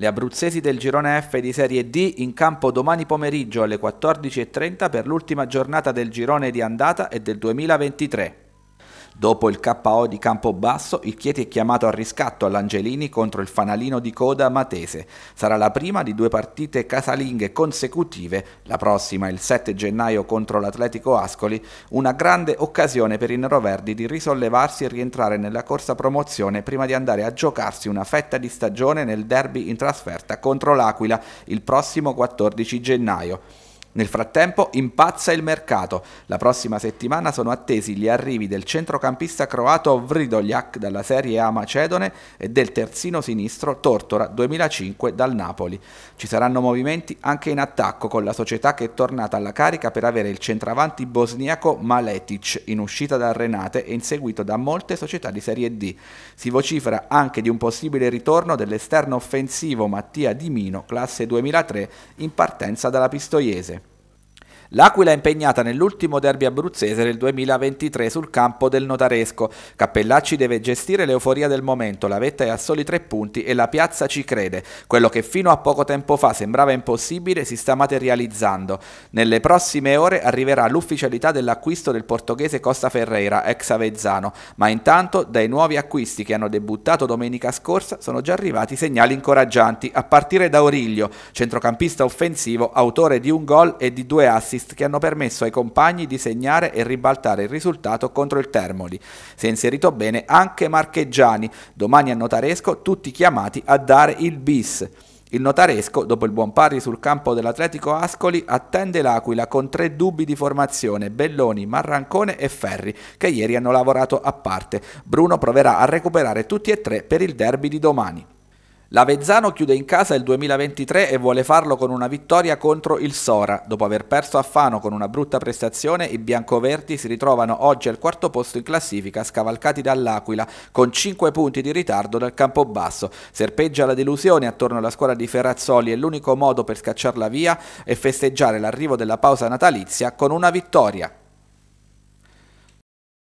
Le abruzzesi del girone F di Serie D in campo domani pomeriggio alle 14.30 per l'ultima giornata del girone di andata e del 2023. Dopo il KO di Campobasso, il Chieti è chiamato a riscatto all'Angelini contro il fanalino di coda Matese. Sarà la prima di due partite casalinghe consecutive, la prossima il 7 gennaio contro l'Atletico Ascoli, una grande occasione per i neroverdi di risollevarsi e rientrare nella corsa promozione prima di andare a giocarsi una fetta di stagione nel derby in trasferta contro l'Aquila il prossimo 14 gennaio. Nel frattempo impazza il mercato. La prossima settimana sono attesi gli arrivi del centrocampista croato Vridoljak dalla Serie A macedone e del terzino sinistro Tortora 2005 dal Napoli. Ci saranno movimenti anche in attacco con la società che è tornata alla carica per avere il centravanti bosniaco Maletic in uscita dal Renate e inseguito da molte società di Serie D. Si vocifera anche di un possibile ritorno dell'esterno offensivo Mattia Di Mino, classe 2003, in partenza dalla Pistoiese. L'Aquila è impegnata nell'ultimo derby abruzzese del 2023 sul campo del Notaresco. Cappellacci deve gestire l'euforia del momento, la vetta è a soli tre punti e la piazza ci crede. Quello che fino a poco tempo fa sembrava impossibile si sta materializzando. Nelle prossime ore arriverà l'ufficialità dell'acquisto del portoghese Costa Ferreira, ex Avezzano, ma intanto dai nuovi acquisti che hanno debuttato domenica scorsa sono già arrivati segnali incoraggianti, a partire da Auriglio, centrocampista offensivo, autore di un gol e di due assist assist che hanno permesso ai compagni di segnare e ribaltare il risultato contro il Termoli. Si è inserito bene anche Marcheggiani, domani a Notaresco tutti chiamati a dare il bis. Il notaresco, dopo il buon pari sul campo dell'Atletico Ascoli, attende l'Aquila con tre dubbi di formazione, Belloni, Marrancone e Ferri, che ieri hanno lavorato a parte. Bruno proverà a recuperare tutti e tre per il derby di domani. L'Avezzano chiude in casa il 2023 e vuole farlo con una vittoria contro il Sora. Dopo aver perso a Fano con una brutta prestazione, i biancoverdi si ritrovano oggi al quarto posto in classifica, scavalcati dall'Aquila, con 5 punti di ritardo dal Campobasso. Serpeggia la delusione attorno alla squadra di Ferrazzoli e l'unico modo per scacciarla via è festeggiare l'arrivo della pausa natalizia con una vittoria.